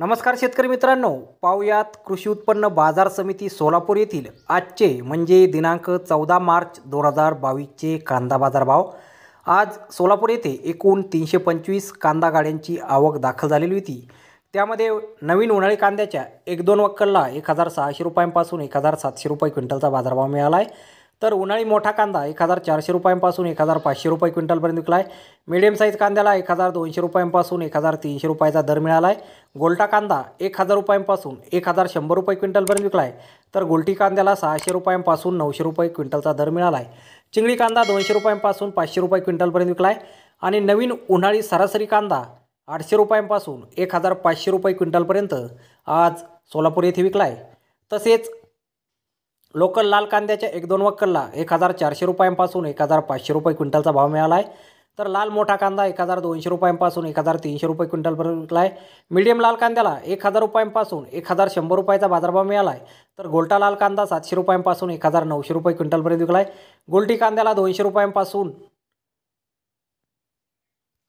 नमस्कार शेतकरी मित्रांनो पाहुयात कृषी उत्पन्न बाजार समिती सोलापूर येथील आजचे म्हणजे दिनांक चौदा मार्च दोन हजार बावीसचे कांदा बाजार भाव आज सोलापूर येथे एकूण तीनशे पंचवीस कांदा गाड्यांची आवक दाखल झालेली होती त्यामध्ये नवीन उन्हाळी कांद्याच्या एक दोन वक्कलला एक हजार सहाशे रुपयांपासून एक हजार सातशे रुपये क्विंटलचा बाजारभाव मिळाला आहे तर उन्हाळी मोठा कांदा एक हजार चारशे रुपयांपासून एक हजार पाचशे रुपये क्विंटलपर्यंत विकला आहे मीडियम साईज कांद्याला एक हजार दोनशे रुपयांपासून एक हजार तीनशे रुपयाचा दर मिळाला आहे गोलटा कांदा एक हजार रुपयांपासून एक हजार शंभर रुपये क्विंटलपर्यंत विकला आहे तर गोलटी कांद्याला सहाशे रुपयांपासून नऊशे रुपये क्विंटलचा दर मिळाला आहे चिंगळी कांदा दोनशे रुपयांपासून पाचशे रुपये क्विंटलपर्यंत विकला आहे आणि नवीन उन्हाळी सरासरी कांदा आठशे रुपयांपासून एक हजार पाचशे रुपये क्विंटलपर्यंत आज सोलापूर येथे विकला आहे तसेच लोकल लाल कांद्याच्या एक दोन वक्कलला एक हजार चारशे रुपयांपासून एक हजार पाचशे रुपये क्विंटलचा भाव मिळाला आहे तर लाल मोठा कांदा एक हजार दोनशे रुपयांपासून एक हजार तीनशे रुपये क्विंटलपर्यंत विकला आहे मिडियम लाल कांद्याला एक हजार रुपयांपासून एक हजार शंभर रुपयाचा बाजारभाव मिळाला आहे तर गोल्टा लाल कांदा सातशे रुपयांपासून एक हजार नऊशे रुपये क्विंटलपर्यंत विकला आहे गोल्टी कांद्याला दोनशे रुपयांपासून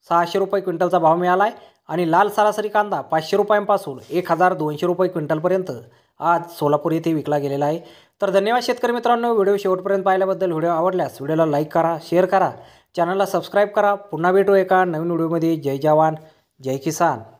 सहाशे रुपये क्विंटलचा भाव मिळाला आहे आणि लाल सरासरी कांदा पाचशे रुपयांपासून एक हजार दोनशे रुपये क्विंटलपर्यंत आज सोलापूर येथे विकला गेलेला आहे तर धन्यवाद शेतकरी मित्रांनो व्हिडिओ शेवटपर्यंत पाहिल्याबद्दल व्हिडिओ आवडल्यास व्हिडिओला लाईक करा शेअर करा चॅनलला सबस्क्राईब करा पुन्हा भेटू एका नवीन व्हिडिओमध्ये जय जवान जय किसान